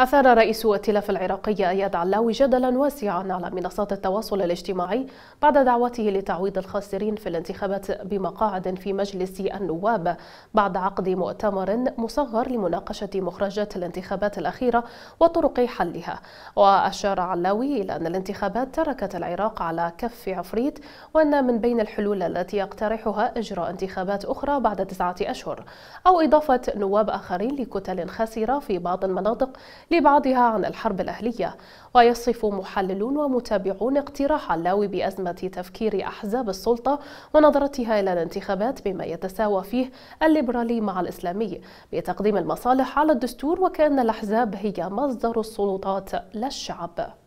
أثار رئيس ائتلاف العراقي أياد علاوي جدلا واسعا على منصات التواصل الاجتماعي بعد دعوته لتعويض الخاسرين في الانتخابات بمقاعد في مجلس النواب بعد عقد مؤتمر مصغر لمناقشة مخرجات الانتخابات الأخيرة وطرق حلها وأشار علاوي إلى أن الانتخابات تركت العراق على كف عفريت وأن من بين الحلول التي يقترحها إجراء انتخابات أخرى بعد تسعة أشهر أو إضافة نواب آخرين لكتل خاسرة في بعض المناطق لبعضها عن الحرب الأهلية ويصف محللون ومتابعون اقتراح اللاوي بأزمة تفكير أحزاب السلطة ونظرتها إلى الانتخابات بما يتساوى فيه الليبرالي مع الإسلامي بتقديم المصالح على الدستور وكأن الأحزاب هي مصدر السلطات لا الشعب